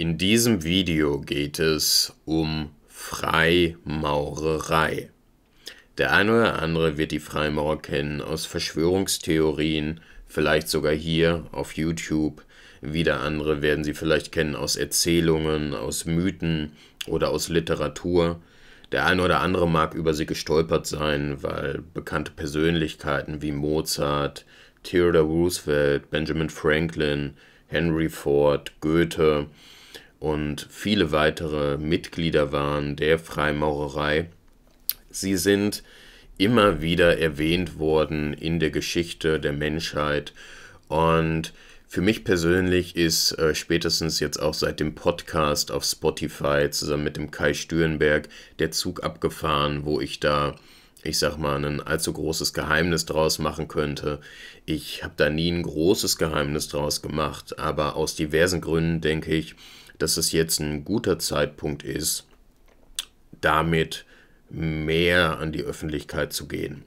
In diesem Video geht es um Freimaurerei. Der eine oder andere wird die Freimaurer kennen aus Verschwörungstheorien, vielleicht sogar hier auf YouTube. Wieder andere werden sie vielleicht kennen aus Erzählungen, aus Mythen oder aus Literatur. Der eine oder andere mag über sie gestolpert sein, weil bekannte Persönlichkeiten wie Mozart, Theodore Roosevelt, Benjamin Franklin, Henry Ford, Goethe und viele weitere Mitglieder waren der Freimaurerei. Sie sind immer wieder erwähnt worden in der Geschichte der Menschheit und für mich persönlich ist äh, spätestens jetzt auch seit dem Podcast auf Spotify zusammen mit dem Kai Stürenberg der Zug abgefahren, wo ich da, ich sag mal, ein allzu großes Geheimnis draus machen könnte. Ich habe da nie ein großes Geheimnis draus gemacht, aber aus diversen Gründen denke ich, dass es jetzt ein guter Zeitpunkt ist, damit mehr an die Öffentlichkeit zu gehen.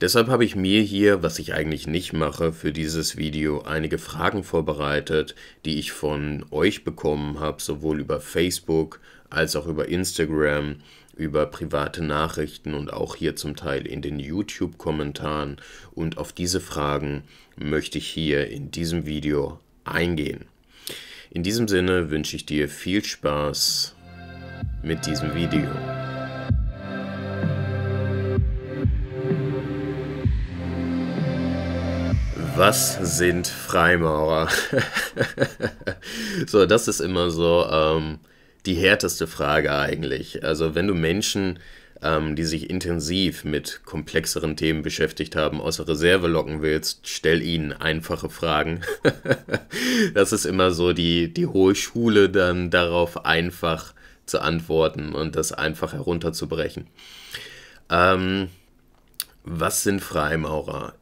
Deshalb habe ich mir hier, was ich eigentlich nicht mache, für dieses Video einige Fragen vorbereitet, die ich von euch bekommen habe, sowohl über Facebook als auch über Instagram, über private Nachrichten und auch hier zum Teil in den YouTube-Kommentaren. Und auf diese Fragen möchte ich hier in diesem Video eingehen. In diesem Sinne wünsche ich dir viel Spaß mit diesem Video. Was sind Freimaurer? so, das ist immer so ähm, die härteste Frage eigentlich. Also wenn du Menschen ähm, die sich intensiv mit komplexeren Themen beschäftigt haben, aus der Reserve locken willst, stell ihnen einfache Fragen. das ist immer so die, die hohe Schule, dann darauf einfach zu antworten und das einfach herunterzubrechen. Ähm, was sind Freimaurer?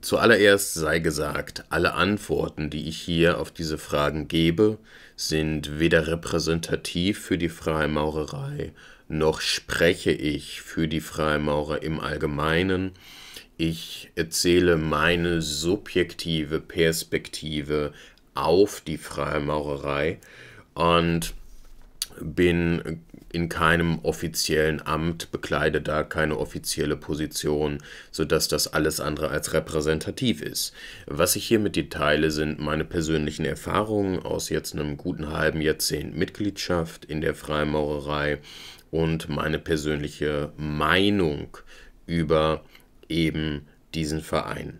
Zuallererst sei gesagt, alle Antworten, die ich hier auf diese Fragen gebe, sind weder repräsentativ für die Freimaurerei noch spreche ich für die Freimaurer im Allgemeinen. Ich erzähle meine subjektive Perspektive auf die Freimaurerei und bin in keinem offiziellen Amt, bekleide da keine offizielle Position, sodass das alles andere als repräsentativ ist. Was ich hier mit dir teile, sind meine persönlichen Erfahrungen aus jetzt einem guten halben Jahrzehnt Mitgliedschaft in der Freimaurerei, und meine persönliche Meinung über eben diesen Verein.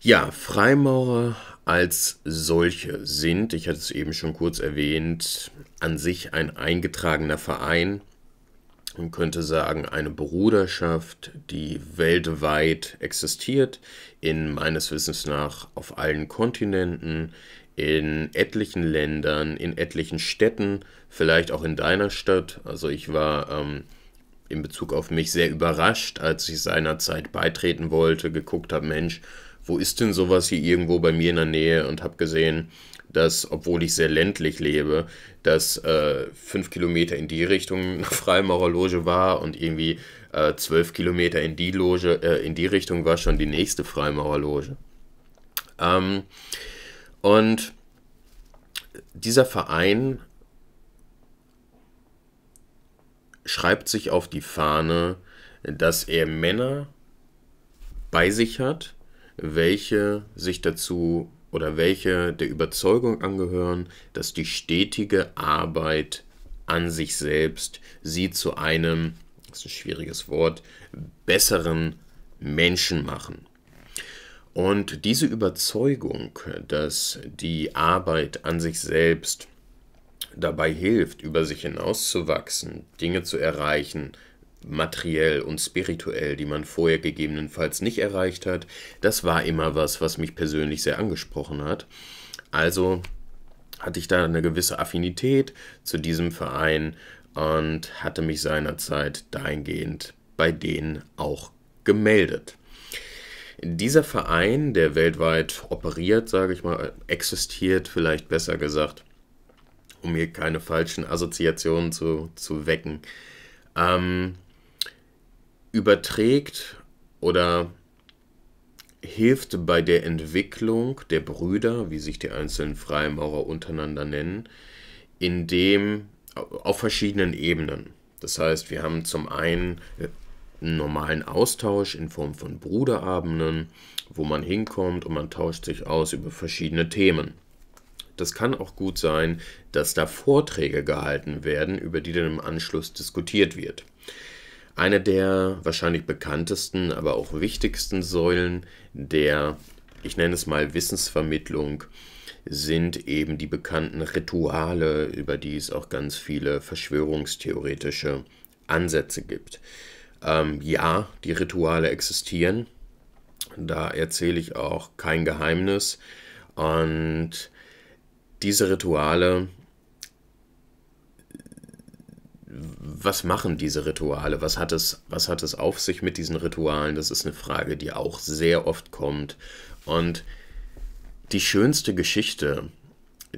Ja, Freimaurer als solche sind, ich hatte es eben schon kurz erwähnt, an sich ein eingetragener Verein. Man könnte sagen, eine Bruderschaft, die weltweit existiert, in meines Wissens nach auf allen Kontinenten, in etlichen Ländern, in etlichen Städten, vielleicht auch in deiner Stadt. Also ich war ähm, in Bezug auf mich sehr überrascht, als ich seinerzeit beitreten wollte, geguckt habe, Mensch, wo ist denn sowas hier irgendwo bei mir in der Nähe und habe gesehen, dass, obwohl ich sehr ländlich lebe, dass äh, fünf Kilometer in die Richtung eine Freimaurerloge war und irgendwie äh, zwölf Kilometer in die Loge, äh, in die Richtung war schon die nächste Freimaurerloge. Ähm, und dieser Verein schreibt sich auf die Fahne, dass er Männer bei sich hat, welche sich dazu oder welche der Überzeugung angehören, dass die stetige Arbeit an sich selbst sie zu einem, das ist ein schwieriges Wort, besseren Menschen machen. Und diese Überzeugung, dass die Arbeit an sich selbst dabei hilft, über sich hinauszuwachsen, Dinge zu erreichen, materiell und spirituell, die man vorher gegebenenfalls nicht erreicht hat, das war immer was, was mich persönlich sehr angesprochen hat. Also hatte ich da eine gewisse Affinität zu diesem Verein und hatte mich seinerzeit dahingehend bei denen auch gemeldet. Dieser Verein, der weltweit operiert, sage ich mal, existiert vielleicht besser gesagt, um hier keine falschen Assoziationen zu, zu wecken, ähm, überträgt oder hilft bei der Entwicklung der Brüder, wie sich die einzelnen Freimaurer untereinander nennen, indem auf verschiedenen Ebenen. Das heißt, wir haben zum einen einen normalen Austausch in Form von Bruderabenden, wo man hinkommt und man tauscht sich aus über verschiedene Themen. Das kann auch gut sein, dass da Vorträge gehalten werden, über die dann im Anschluss diskutiert wird. Eine der wahrscheinlich bekanntesten, aber auch wichtigsten Säulen der, ich nenne es mal, Wissensvermittlung sind eben die bekannten Rituale, über die es auch ganz viele verschwörungstheoretische Ansätze gibt. Ähm, ja, die Rituale existieren. Da erzähle ich auch kein Geheimnis. Und diese Rituale, was machen diese Rituale? Was hat, es, was hat es auf sich mit diesen Ritualen? Das ist eine Frage, die auch sehr oft kommt. Und die schönste Geschichte,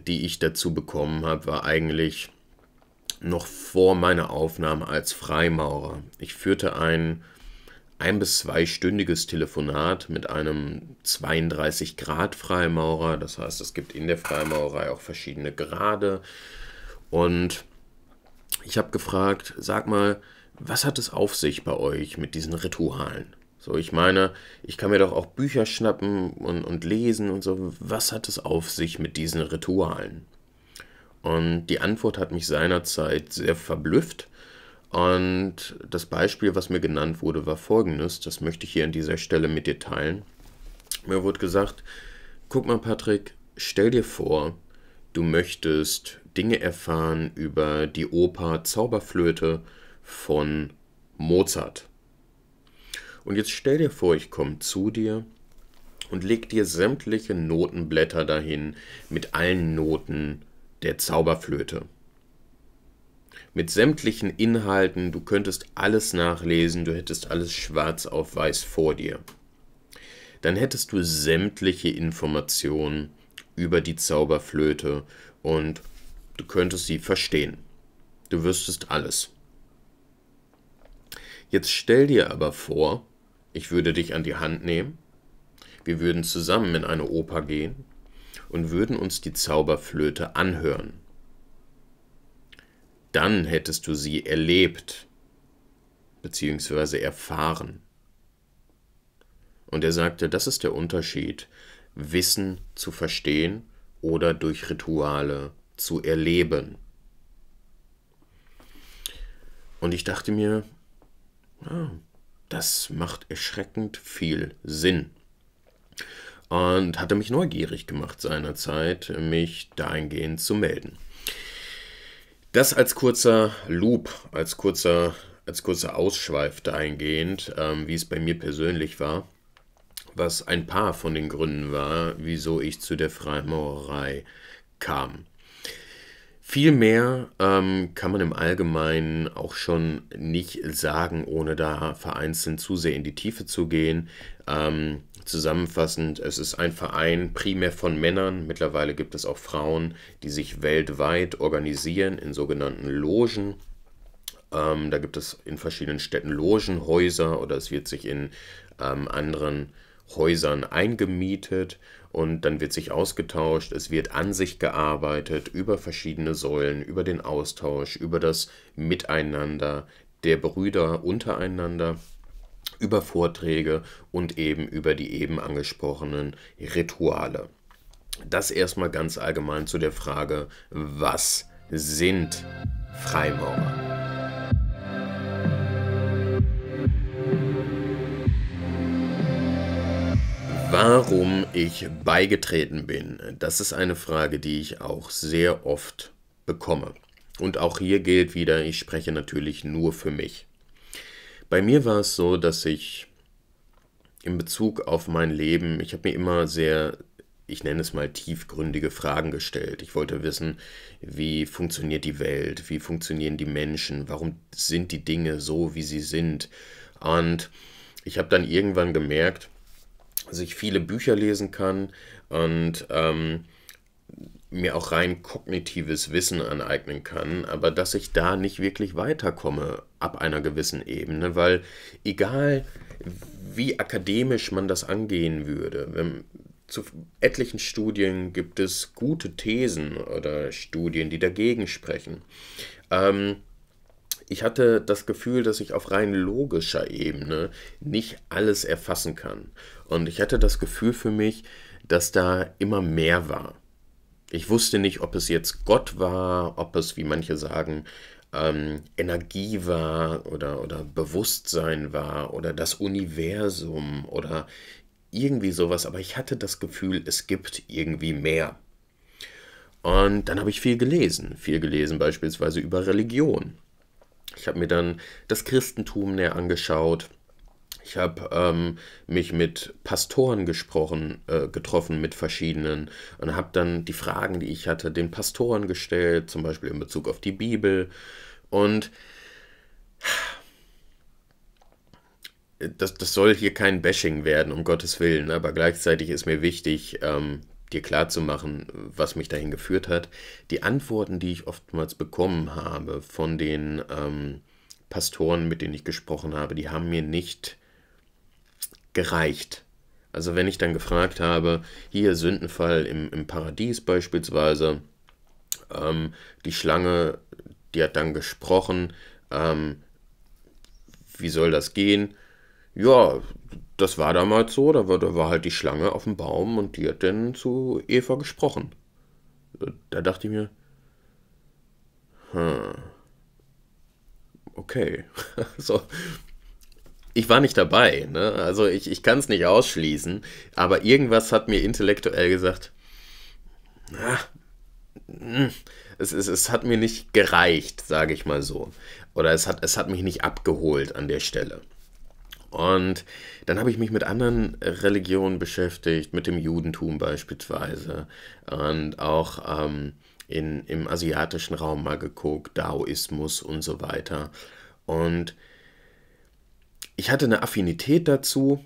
die ich dazu bekommen habe, war eigentlich noch vor meiner Aufnahme als Freimaurer. Ich führte ein ein- bis zweistündiges Telefonat mit einem 32-Grad-Freimaurer. Das heißt, es gibt in der Freimaurerei auch verschiedene Grade. Und ich habe gefragt, sag mal, was hat es auf sich bei euch mit diesen Ritualen? So, ich meine, ich kann mir doch auch Bücher schnappen und, und lesen und so. Was hat es auf sich mit diesen Ritualen? Und die Antwort hat mich seinerzeit sehr verblüfft. Und das Beispiel, was mir genannt wurde, war folgendes. Das möchte ich hier an dieser Stelle mit dir teilen. Mir wurde gesagt, guck mal Patrick, stell dir vor, du möchtest Dinge erfahren über die Oper Zauberflöte von Mozart. Und jetzt stell dir vor, ich komme zu dir und leg dir sämtliche Notenblätter dahin mit allen Noten der Zauberflöte. Mit sämtlichen Inhalten, du könntest alles nachlesen, du hättest alles schwarz auf weiß vor dir. Dann hättest du sämtliche Informationen über die Zauberflöte und du könntest sie verstehen. Du wüsstest alles. Jetzt stell dir aber vor, ich würde dich an die Hand nehmen, wir würden zusammen in eine Oper gehen und würden uns die Zauberflöte anhören. Dann hättest du sie erlebt bzw. erfahren. Und er sagte, das ist der Unterschied, Wissen zu verstehen oder durch Rituale zu erleben. Und ich dachte mir, ah, das macht erschreckend viel Sinn und hatte mich neugierig gemacht seinerzeit, mich dahingehend zu melden. Das als kurzer Loop, als kurzer, als kurzer Ausschweif dahingehend, ähm, wie es bei mir persönlich war, was ein paar von den Gründen war, wieso ich zu der Freimaurerei kam. Viel mehr ähm, kann man im Allgemeinen auch schon nicht sagen, ohne da vereinzelt zu sehr in die Tiefe zu gehen. Ähm, Zusammenfassend, es ist ein Verein primär von Männern, mittlerweile gibt es auch Frauen, die sich weltweit organisieren in sogenannten Logen. Ähm, da gibt es in verschiedenen Städten Logenhäuser oder es wird sich in ähm, anderen Häusern eingemietet und dann wird sich ausgetauscht, es wird an sich gearbeitet über verschiedene Säulen, über den Austausch, über das Miteinander der Brüder untereinander über Vorträge und eben über die eben angesprochenen Rituale. Das erstmal ganz allgemein zu der Frage, was sind Freimaurer? Warum ich beigetreten bin, das ist eine Frage, die ich auch sehr oft bekomme. Und auch hier gilt wieder, ich spreche natürlich nur für mich. Bei mir war es so, dass ich in Bezug auf mein Leben, ich habe mir immer sehr, ich nenne es mal tiefgründige Fragen gestellt. Ich wollte wissen, wie funktioniert die Welt, wie funktionieren die Menschen, warum sind die Dinge so, wie sie sind. Und ich habe dann irgendwann gemerkt, dass ich viele Bücher lesen kann und ähm, mir auch rein kognitives Wissen aneignen kann, aber dass ich da nicht wirklich weiterkomme ab einer gewissen Ebene, weil egal wie akademisch man das angehen würde, zu etlichen Studien gibt es gute Thesen oder Studien, die dagegen sprechen. Ähm, ich hatte das Gefühl, dass ich auf rein logischer Ebene nicht alles erfassen kann. Und ich hatte das Gefühl für mich, dass da immer mehr war. Ich wusste nicht, ob es jetzt Gott war, ob es, wie manche sagen, ähm, Energie war oder, oder Bewusstsein war oder das Universum oder irgendwie sowas, aber ich hatte das Gefühl, es gibt irgendwie mehr. Und dann habe ich viel gelesen, viel gelesen beispielsweise über Religion. Ich habe mir dann das Christentum näher angeschaut, ich habe ähm, mich mit Pastoren gesprochen, äh, getroffen, mit verschiedenen und habe dann die Fragen, die ich hatte, den Pastoren gestellt, zum Beispiel in Bezug auf die Bibel. Und das, das soll hier kein Bashing werden, um Gottes Willen, ne? aber gleichzeitig ist mir wichtig, ähm, dir klarzumachen, was mich dahin geführt hat. Die Antworten, die ich oftmals bekommen habe von den ähm, Pastoren, mit denen ich gesprochen habe, die haben mir nicht gereicht. Also wenn ich dann gefragt habe, hier Sündenfall im, im Paradies beispielsweise, ähm, die Schlange, die hat dann gesprochen, ähm, wie soll das gehen? Ja, das war damals so, da war, da war halt die Schlange auf dem Baum und die hat dann zu Eva gesprochen. Da dachte ich mir, hm, okay, so, ich war nicht dabei. Ne? Also ich, ich kann es nicht ausschließen. Aber irgendwas hat mir intellektuell gesagt, na, hm, es, es, es hat mir nicht gereicht, sage ich mal so. Oder es hat, es hat mich nicht abgeholt an der Stelle. Und dann habe ich mich mit anderen Religionen beschäftigt, mit dem Judentum beispielsweise. Und auch ähm, in, im asiatischen Raum mal geguckt, Daoismus und so weiter. Und ich hatte eine Affinität dazu,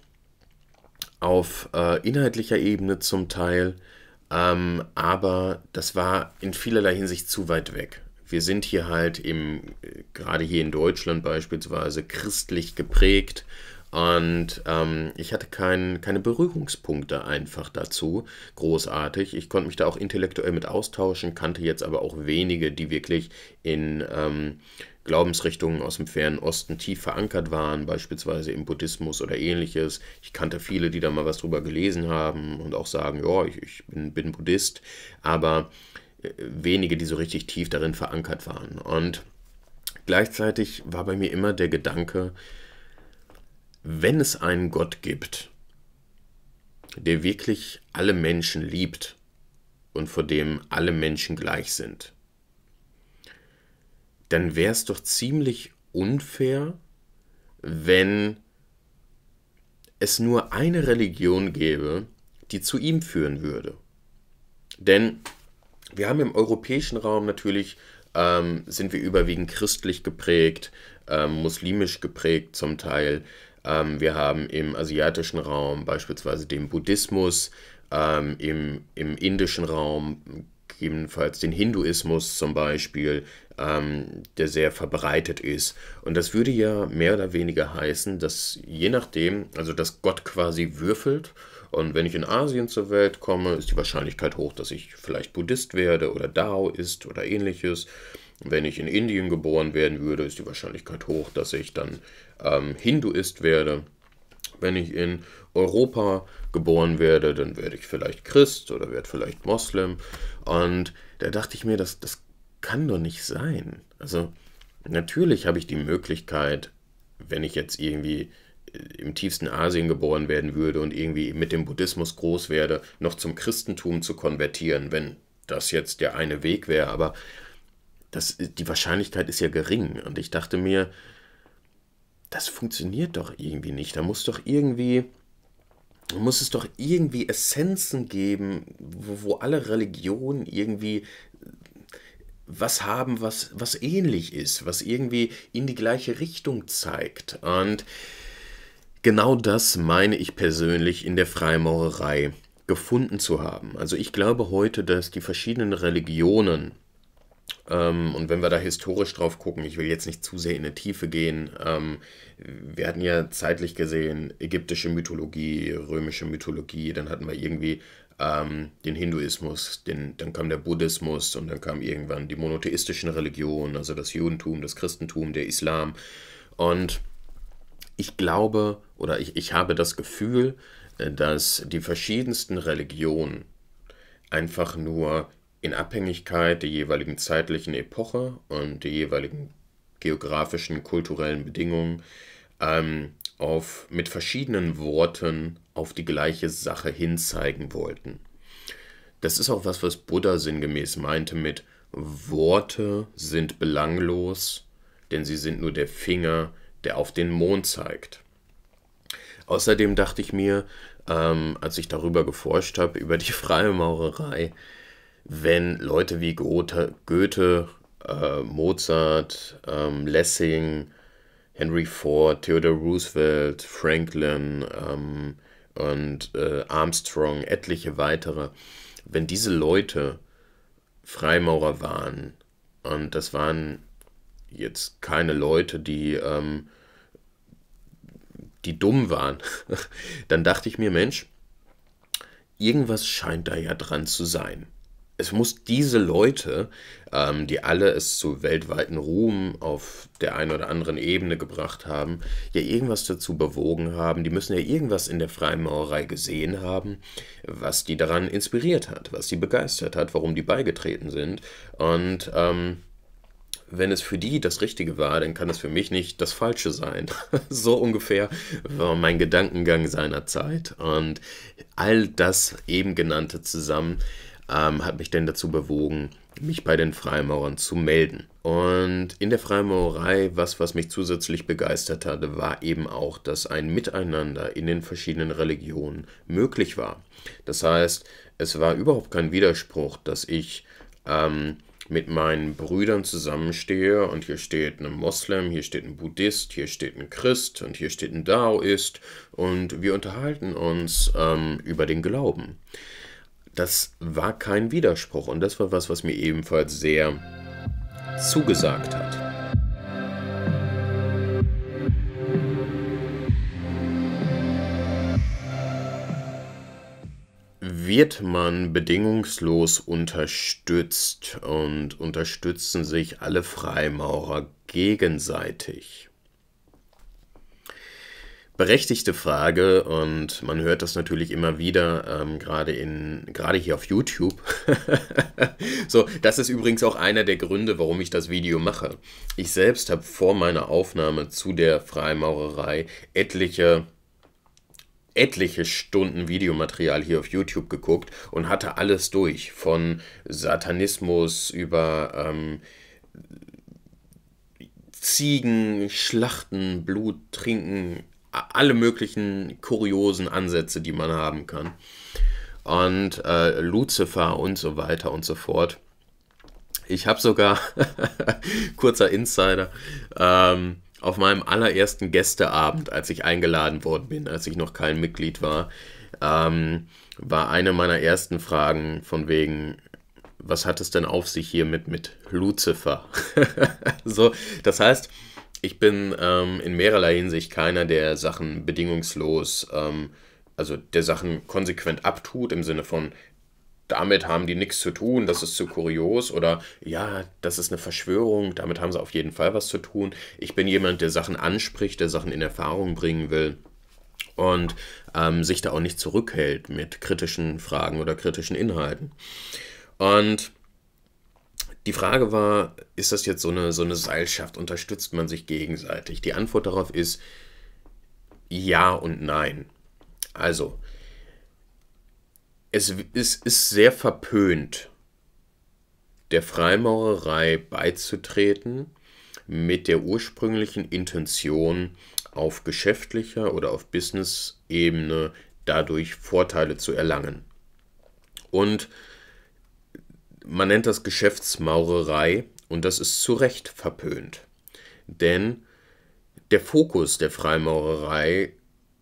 auf äh, inhaltlicher Ebene zum Teil, ähm, aber das war in vielerlei Hinsicht zu weit weg. Wir sind hier halt im, äh, gerade hier in Deutschland beispielsweise, christlich geprägt und ähm, ich hatte kein, keine Berührungspunkte einfach dazu, großartig. Ich konnte mich da auch intellektuell mit austauschen, kannte jetzt aber auch wenige, die wirklich in ähm, Glaubensrichtungen aus dem Fernen Osten tief verankert waren, beispielsweise im Buddhismus oder ähnliches. Ich kannte viele, die da mal was drüber gelesen haben und auch sagen, ja, ich, ich bin, bin Buddhist, aber äh, wenige, die so richtig tief darin verankert waren. Und gleichzeitig war bei mir immer der Gedanke, wenn es einen Gott gibt, der wirklich alle Menschen liebt und vor dem alle Menschen gleich sind, dann wäre es doch ziemlich unfair, wenn es nur eine Religion gäbe, die zu ihm führen würde. Denn wir haben im europäischen Raum natürlich, ähm, sind wir überwiegend christlich geprägt, ähm, muslimisch geprägt zum Teil. Ähm, wir haben im asiatischen Raum beispielsweise den Buddhismus, ähm, im, im indischen Raum gegebenenfalls den Hinduismus zum Beispiel, ähm, der sehr verbreitet ist. Und das würde ja mehr oder weniger heißen, dass je nachdem, also dass Gott quasi würfelt. Und wenn ich in Asien zur Welt komme, ist die Wahrscheinlichkeit hoch, dass ich vielleicht Buddhist werde oder Dao ist oder ähnliches wenn ich in Indien geboren werden würde, ist die Wahrscheinlichkeit hoch, dass ich dann ähm, Hinduist werde. Wenn ich in Europa geboren werde, dann werde ich vielleicht Christ oder werde vielleicht Moslem. Und da dachte ich mir, das, das kann doch nicht sein. Also natürlich habe ich die Möglichkeit, wenn ich jetzt irgendwie äh, im tiefsten Asien geboren werden würde und irgendwie mit dem Buddhismus groß werde, noch zum Christentum zu konvertieren, wenn das jetzt der eine Weg wäre. Aber das, die Wahrscheinlichkeit ist ja gering. Und ich dachte mir, das funktioniert doch irgendwie nicht. Da muss doch irgendwie, muss es doch irgendwie Essenzen geben, wo, wo alle Religionen irgendwie was haben, was, was ähnlich ist, was irgendwie in die gleiche Richtung zeigt. Und genau das meine ich persönlich in der Freimaurerei gefunden zu haben. Also ich glaube heute, dass die verschiedenen Religionen ähm, und wenn wir da historisch drauf gucken, ich will jetzt nicht zu sehr in die Tiefe gehen, ähm, wir hatten ja zeitlich gesehen ägyptische Mythologie, römische Mythologie, dann hatten wir irgendwie ähm, den Hinduismus, den, dann kam der Buddhismus und dann kam irgendwann die monotheistischen Religionen, also das Judentum, das Christentum, der Islam. Und ich glaube oder ich, ich habe das Gefühl, äh, dass die verschiedensten Religionen einfach nur in Abhängigkeit der jeweiligen zeitlichen Epoche und der jeweiligen geografischen, kulturellen Bedingungen ähm, auf, mit verschiedenen Worten auf die gleiche Sache hinzeigen wollten. Das ist auch was, was Buddha sinngemäß meinte mit Worte sind belanglos, denn sie sind nur der Finger, der auf den Mond zeigt. Außerdem dachte ich mir, ähm, als ich darüber geforscht habe, über die Freimaurerei, wenn Leute wie Goethe, Goethe äh, Mozart, ähm, Lessing, Henry Ford, Theodore Roosevelt, Franklin ähm, und äh, Armstrong, etliche weitere, wenn diese Leute Freimaurer waren, und das waren jetzt keine Leute, die, ähm, die dumm waren, dann dachte ich mir, Mensch, irgendwas scheint da ja dran zu sein es muss diese Leute, ähm, die alle es zu weltweiten Ruhm auf der einen oder anderen Ebene gebracht haben, ja irgendwas dazu bewogen haben. Die müssen ja irgendwas in der Freimaurerei gesehen haben, was die daran inspiriert hat, was sie begeistert hat, warum die beigetreten sind. Und ähm, wenn es für die das Richtige war, dann kann es für mich nicht das Falsche sein. so ungefähr war mein Gedankengang seiner Zeit. Und all das eben genannte zusammen ähm, hat mich denn dazu bewogen, mich bei den Freimaurern zu melden. Und in der Freimaurerei, was, was mich zusätzlich begeistert hatte, war eben auch, dass ein Miteinander in den verschiedenen Religionen möglich war. Das heißt, es war überhaupt kein Widerspruch, dass ich ähm, mit meinen Brüdern zusammenstehe und hier steht ein Moslem, hier steht ein Buddhist, hier steht ein Christ und hier steht ein Daoist und wir unterhalten uns ähm, über den Glauben. Das war kein Widerspruch und das war was, was mir ebenfalls sehr zugesagt hat. wird man bedingungslos unterstützt und unterstützen sich alle Freimaurer gegenseitig berechtigte Frage und man hört das natürlich immer wieder, ähm, gerade in gerade hier auf YouTube. so, das ist übrigens auch einer der Gründe, warum ich das Video mache. Ich selbst habe vor meiner Aufnahme zu der Freimaurerei etliche etliche Stunden Videomaterial hier auf YouTube geguckt und hatte alles durch, von Satanismus über ähm, Ziegen, Schlachten, Blut, Trinken, alle möglichen kuriosen Ansätze, die man haben kann. Und äh, Lucifer und so weiter und so fort. Ich habe sogar, kurzer Insider, ähm, auf meinem allerersten Gästeabend, als ich eingeladen worden bin, als ich noch kein Mitglied war, ähm, war eine meiner ersten Fragen von wegen, was hat es denn auf sich hier mit, mit Lucifer? so, das heißt, ich bin ähm, in mehrerlei Hinsicht keiner, der Sachen bedingungslos, ähm, also der Sachen konsequent abtut, im Sinne von, damit haben die nichts zu tun, das ist zu kurios oder ja, das ist eine Verschwörung, damit haben sie auf jeden Fall was zu tun. Ich bin jemand, der Sachen anspricht, der Sachen in Erfahrung bringen will und ähm, sich da auch nicht zurückhält mit kritischen Fragen oder kritischen Inhalten. Und die Frage war, ist das jetzt so eine, so eine Seilschaft? Unterstützt man sich gegenseitig? Die Antwort darauf ist ja und nein. Also, es, es ist sehr verpönt, der Freimaurerei beizutreten mit der ursprünglichen Intention, auf geschäftlicher oder auf Business-Ebene dadurch Vorteile zu erlangen. Und man nennt das Geschäftsmaurerei und das ist zu Recht verpönt. Denn der Fokus der Freimaurerei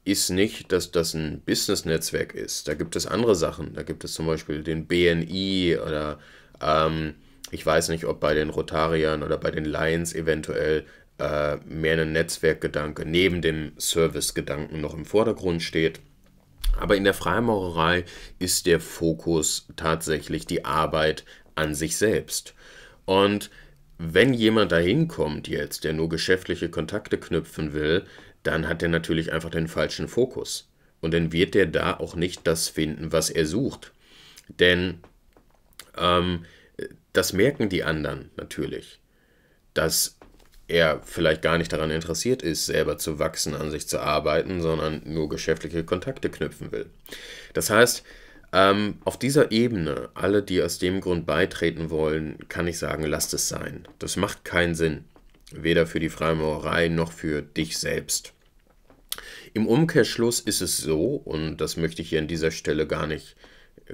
ist nicht, dass das ein Business-Netzwerk ist. Da gibt es andere Sachen. Da gibt es zum Beispiel den BNI oder ähm, ich weiß nicht, ob bei den Rotariern oder bei den Lions eventuell äh, mehr ein Netzwerkgedanke neben dem Service-Gedanken noch im Vordergrund steht. Aber in der Freimaurerei ist der Fokus tatsächlich die Arbeit an sich selbst. Und wenn jemand da hinkommt jetzt, der nur geschäftliche Kontakte knüpfen will, dann hat er natürlich einfach den falschen Fokus. Und dann wird er da auch nicht das finden, was er sucht. Denn ähm, das merken die anderen natürlich, dass er vielleicht gar nicht daran interessiert ist, selber zu wachsen, an sich zu arbeiten, sondern nur geschäftliche Kontakte knüpfen will. Das heißt, ähm, auf dieser Ebene, alle, die aus dem Grund beitreten wollen, kann ich sagen, lasst es sein. Das macht keinen Sinn. Weder für die Freimaurerei noch für dich selbst. Im Umkehrschluss ist es so, und das möchte ich hier an dieser Stelle gar nicht,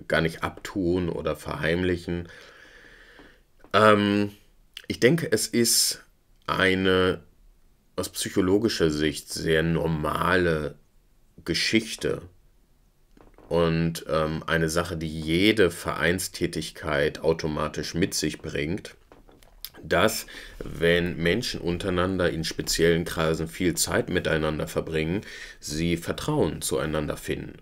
gar nicht abtun oder verheimlichen. Ähm, ich denke, es ist eine aus psychologischer Sicht sehr normale Geschichte und ähm, eine Sache, die jede Vereinstätigkeit automatisch mit sich bringt, dass wenn Menschen untereinander in speziellen Kreisen viel Zeit miteinander verbringen, sie Vertrauen zueinander finden.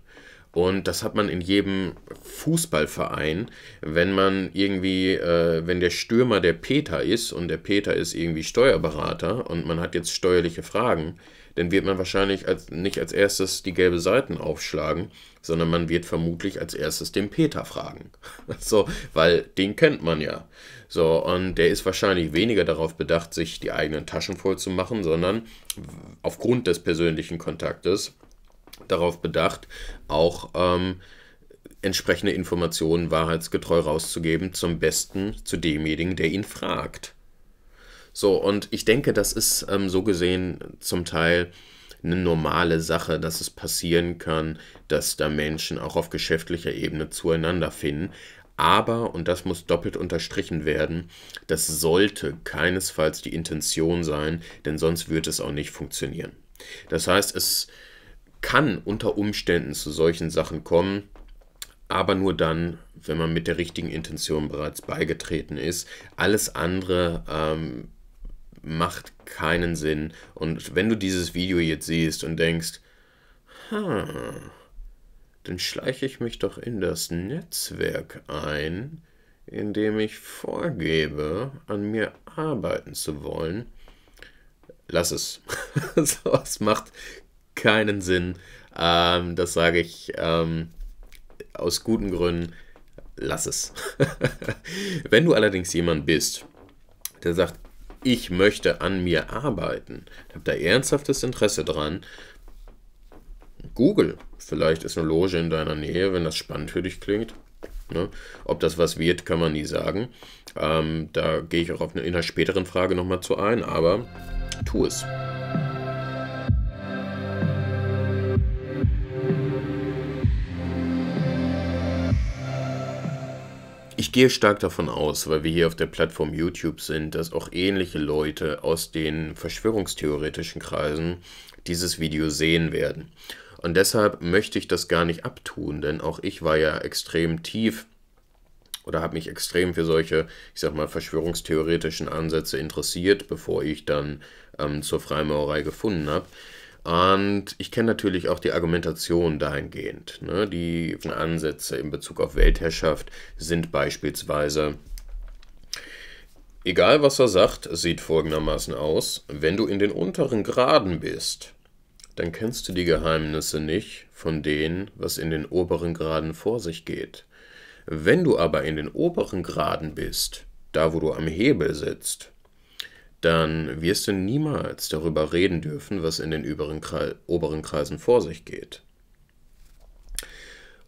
Und das hat man in jedem Fußballverein, wenn man irgendwie, äh, wenn der Stürmer der Peter ist und der Peter ist irgendwie Steuerberater und man hat jetzt steuerliche Fragen, dann wird man wahrscheinlich als, nicht als erstes die gelbe Seiten aufschlagen, sondern man wird vermutlich als erstes den Peter fragen. so, weil den kennt man ja. So, und der ist wahrscheinlich weniger darauf bedacht, sich die eigenen Taschen voll zu machen, sondern aufgrund des persönlichen Kontaktes darauf bedacht, auch ähm, entsprechende Informationen wahrheitsgetreu rauszugeben, zum Besten zu demjenigen, der ihn fragt. So, und ich denke, das ist ähm, so gesehen zum Teil eine normale Sache, dass es passieren kann, dass da Menschen auch auf geschäftlicher Ebene zueinander finden. Aber, und das muss doppelt unterstrichen werden, das sollte keinesfalls die Intention sein, denn sonst würde es auch nicht funktionieren. Das heißt, es kann unter Umständen zu solchen Sachen kommen, aber nur dann, wenn man mit der richtigen Intention bereits beigetreten ist. Alles andere ähm, macht keinen Sinn. Und wenn du dieses Video jetzt siehst und denkst, hm, dann schleiche ich mich doch in das Netzwerk ein, indem ich vorgebe, an mir arbeiten zu wollen. Lass es. so, es macht keinen Sinn. Ähm, das sage ich ähm, aus guten Gründen. Lass es. Wenn du allerdings jemand bist, der sagt, ich möchte an mir arbeiten, hab da ernsthaftes Interesse dran, Google. Vielleicht ist eine Loge in deiner Nähe, wenn das spannend für dich klingt. Ne? Ob das was wird, kann man nie sagen. Ähm, da gehe ich auch auf eine, in einer späteren Frage nochmal zu ein, aber tu es. ich gehe stark davon aus, weil wir hier auf der Plattform YouTube sind, dass auch ähnliche Leute aus den verschwörungstheoretischen Kreisen dieses Video sehen werden. Und deshalb möchte ich das gar nicht abtun, denn auch ich war ja extrem tief oder habe mich extrem für solche, ich sag mal, verschwörungstheoretischen Ansätze interessiert, bevor ich dann ähm, zur Freimaurerei gefunden habe. Und ich kenne natürlich auch die Argumentation dahingehend. Ne? Die Ansätze in Bezug auf Weltherrschaft sind beispielsweise, egal was er sagt, sieht folgendermaßen aus, wenn du in den unteren Graden bist, dann kennst du die Geheimnisse nicht von denen, was in den oberen Graden vor sich geht. Wenn du aber in den oberen Graden bist, da wo du am Hebel sitzt, dann wirst du niemals darüber reden dürfen, was in den oberen, oberen Kreisen vor sich geht.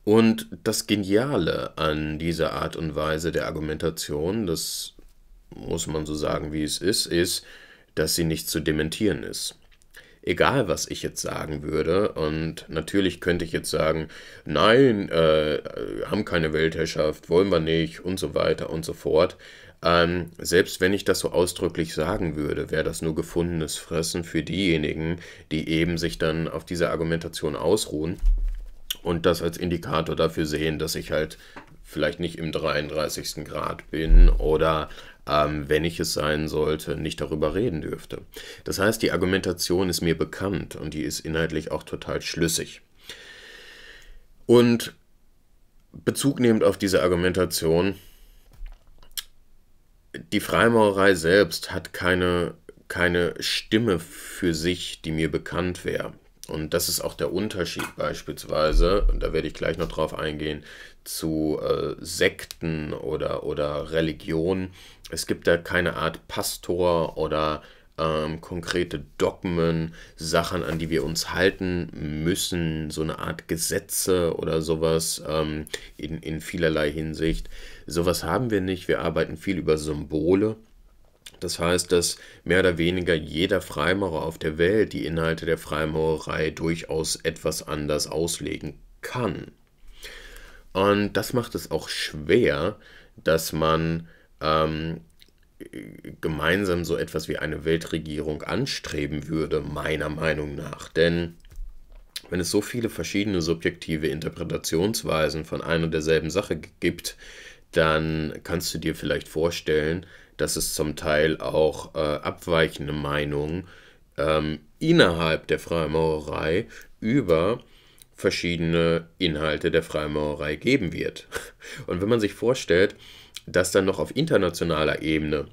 Und das Geniale an dieser Art und Weise der Argumentation, das muss man so sagen, wie es ist, ist, dass sie nicht zu dementieren ist. Egal, was ich jetzt sagen würde, und natürlich könnte ich jetzt sagen, nein, äh, haben keine Weltherrschaft, wollen wir nicht und so weiter und so fort, ähm, selbst wenn ich das so ausdrücklich sagen würde, wäre das nur gefundenes Fressen für diejenigen, die eben sich dann auf dieser Argumentation ausruhen und das als Indikator dafür sehen, dass ich halt vielleicht nicht im 33. Grad bin oder ähm, wenn ich es sein sollte, nicht darüber reden dürfte. Das heißt, die Argumentation ist mir bekannt und die ist inhaltlich auch total schlüssig. Und bezugnehmend auf diese Argumentation die Freimaurerei selbst hat keine, keine Stimme für sich, die mir bekannt wäre. Und das ist auch der Unterschied beispielsweise, und da werde ich gleich noch drauf eingehen, zu äh, Sekten oder, oder Religionen. Es gibt da keine Art Pastor oder ähm, konkrete Dogmen, Sachen, an die wir uns halten müssen, so eine Art Gesetze oder sowas ähm, in, in vielerlei Hinsicht. Sowas haben wir nicht. Wir arbeiten viel über Symbole. Das heißt, dass mehr oder weniger jeder Freimaurer auf der Welt die Inhalte der Freimaurerei durchaus etwas anders auslegen kann. Und das macht es auch schwer, dass man ähm, gemeinsam so etwas wie eine Weltregierung anstreben würde, meiner Meinung nach. Denn wenn es so viele verschiedene subjektive Interpretationsweisen von einer und derselben Sache gibt, dann kannst du dir vielleicht vorstellen, dass es zum Teil auch äh, abweichende Meinungen ähm, innerhalb der Freimaurerei über verschiedene Inhalte der Freimaurerei geben wird. Und wenn man sich vorstellt, das dann noch auf internationaler Ebene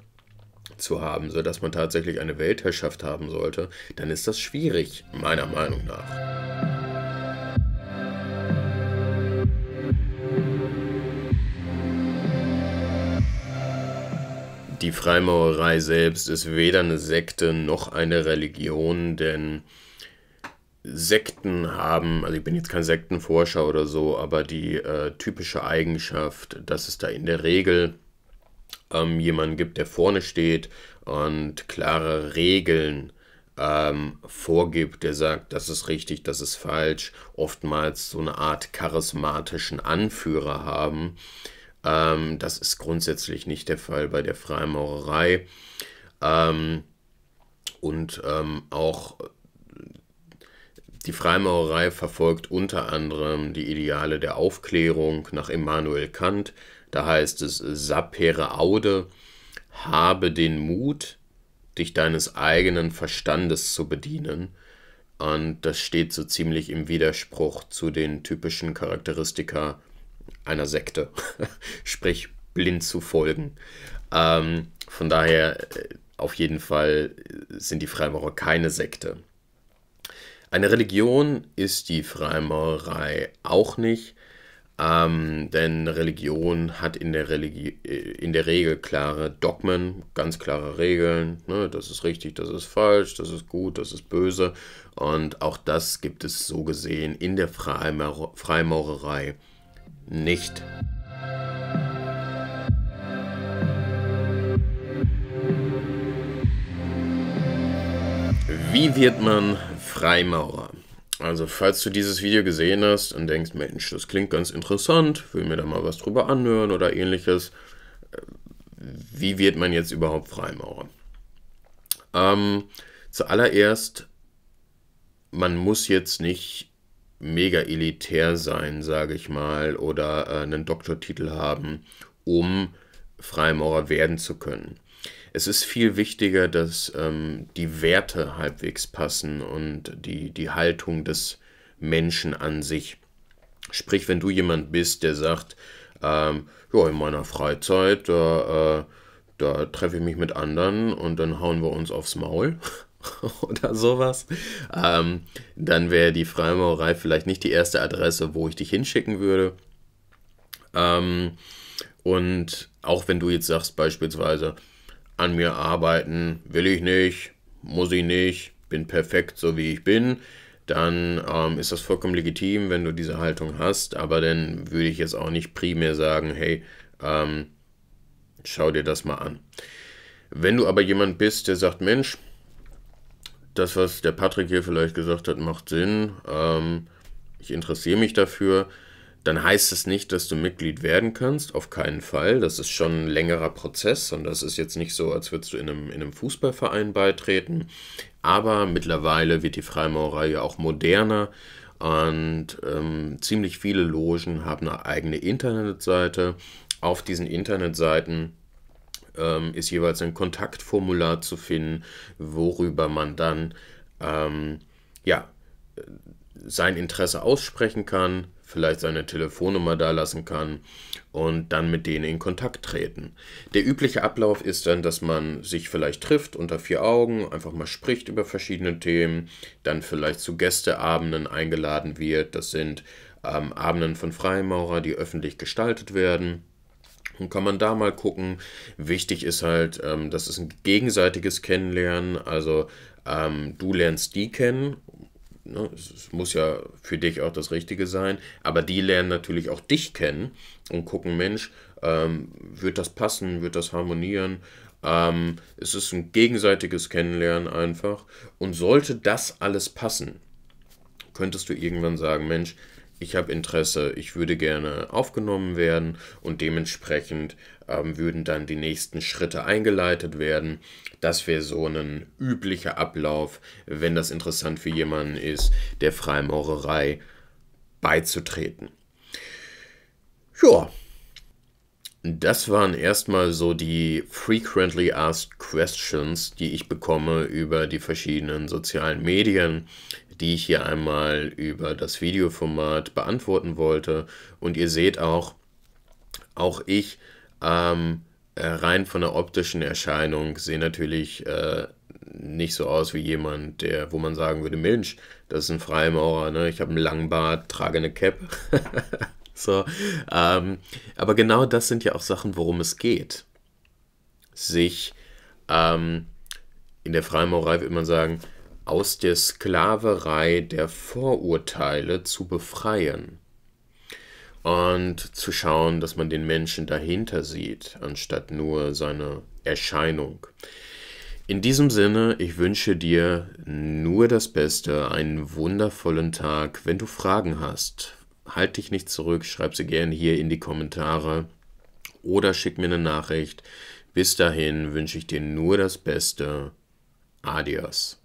zu haben, sodass man tatsächlich eine Weltherrschaft haben sollte, dann ist das schwierig, meiner Meinung nach. Die Freimaurerei selbst ist weder eine Sekte noch eine Religion, denn Sekten haben, also ich bin jetzt kein Sektenforscher oder so, aber die äh, typische Eigenschaft, dass es da in der Regel ähm, jemanden gibt, der vorne steht und klare Regeln ähm, vorgibt, der sagt, das ist richtig, das ist falsch, oftmals so eine Art charismatischen Anführer haben. Ähm, das ist grundsätzlich nicht der Fall bei der Freimaurerei. Ähm, und ähm, auch die Freimaurerei verfolgt unter anderem die Ideale der Aufklärung nach Immanuel Kant. Da heißt es sapere aude, habe den Mut, dich deines eigenen Verstandes zu bedienen. Und das steht so ziemlich im Widerspruch zu den typischen Charakteristika einer Sekte, sprich blind zu folgen. Ähm, von daher, äh, auf jeden Fall sind die Freimaurer keine Sekte. Eine Religion ist die Freimaurerei auch nicht, ähm, denn Religion hat in der, Religi äh, in der Regel klare Dogmen, ganz klare Regeln. Ne? Das ist richtig, das ist falsch, das ist gut, das ist böse. Und auch das gibt es so gesehen in der Freimaur Freimaurerei nicht. Wie wird man Freimaurer? Also, falls du dieses Video gesehen hast und denkst, Mensch, das klingt ganz interessant, will mir da mal was drüber anhören oder ähnliches, äh, wie wird man jetzt überhaupt Freimaurer? Ähm, zuallererst, man muss jetzt nicht mega elitär sein, sage ich mal, oder äh, einen Doktortitel haben, um Freimaurer werden zu können es ist viel wichtiger, dass ähm, die Werte halbwegs passen und die, die Haltung des Menschen an sich. Sprich, wenn du jemand bist, der sagt, ähm, ja, in meiner Freizeit, da, äh, da treffe ich mich mit anderen und dann hauen wir uns aufs Maul oder sowas, ähm, dann wäre die Freimaurerei vielleicht nicht die erste Adresse, wo ich dich hinschicken würde. Ähm, und auch wenn du jetzt sagst beispielsweise, an mir arbeiten, will ich nicht, muss ich nicht, bin perfekt so wie ich bin, dann ähm, ist das vollkommen legitim, wenn du diese Haltung hast, aber dann würde ich jetzt auch nicht primär sagen, hey, ähm, schau dir das mal an. Wenn du aber jemand bist, der sagt, Mensch, das, was der Patrick hier vielleicht gesagt hat, macht Sinn, ähm, ich interessiere mich dafür, dann heißt es nicht, dass du Mitglied werden kannst, auf keinen Fall. Das ist schon ein längerer Prozess und das ist jetzt nicht so, als würdest du in einem, in einem Fußballverein beitreten. Aber mittlerweile wird die Freimaurerei ja auch moderner und ähm, ziemlich viele Logen haben eine eigene Internetseite. Auf diesen Internetseiten ähm, ist jeweils ein Kontaktformular zu finden, worüber man dann ähm, ja, äh, sein Interesse aussprechen kann, vielleicht seine Telefonnummer da lassen kann und dann mit denen in Kontakt treten. Der übliche Ablauf ist dann, dass man sich vielleicht trifft unter vier Augen, einfach mal spricht über verschiedene Themen, dann vielleicht zu Gästeabenden eingeladen wird. Das sind ähm, Abenden von Freimaurer, die öffentlich gestaltet werden. Und kann man da mal gucken. Wichtig ist halt, ähm, das ist ein gegenseitiges Kennenlernen. Also ähm, du lernst die kennen ne, es muss ja für dich auch das Richtige sein, aber die lernen natürlich auch dich kennen und gucken, Mensch, ähm, wird das passen, wird das harmonieren? Ähm, es ist ein gegenseitiges Kennenlernen einfach. Und sollte das alles passen, könntest du irgendwann sagen, Mensch, ich habe Interesse, ich würde gerne aufgenommen werden und dementsprechend ähm, würden dann die nächsten Schritte eingeleitet werden. Das wäre so ein üblicher Ablauf, wenn das interessant für jemanden ist, der Freimaurerei beizutreten. Ja, das waren erstmal so die frequently asked questions, die ich bekomme über die verschiedenen sozialen Medien, die ich hier einmal über das Videoformat beantworten wollte. Und ihr seht auch, auch ich ähm, rein von der optischen Erscheinung sehe natürlich äh, nicht so aus wie jemand, der, wo man sagen würde, Mensch, das ist ein Freimaurer, ne? Ich habe einen langen Bart, trage eine Cap. So, ähm, aber genau das sind ja auch Sachen, worum es geht. Sich ähm, in der Freimaurerei würde man sagen, aus der Sklaverei der Vorurteile zu befreien und zu schauen, dass man den Menschen dahinter sieht, anstatt nur seine Erscheinung. In diesem Sinne, ich wünsche dir nur das Beste, einen wundervollen Tag. Wenn du Fragen hast, halt dich nicht zurück, schreib sie gerne hier in die Kommentare oder schick mir eine Nachricht. Bis dahin wünsche ich dir nur das Beste. Adios.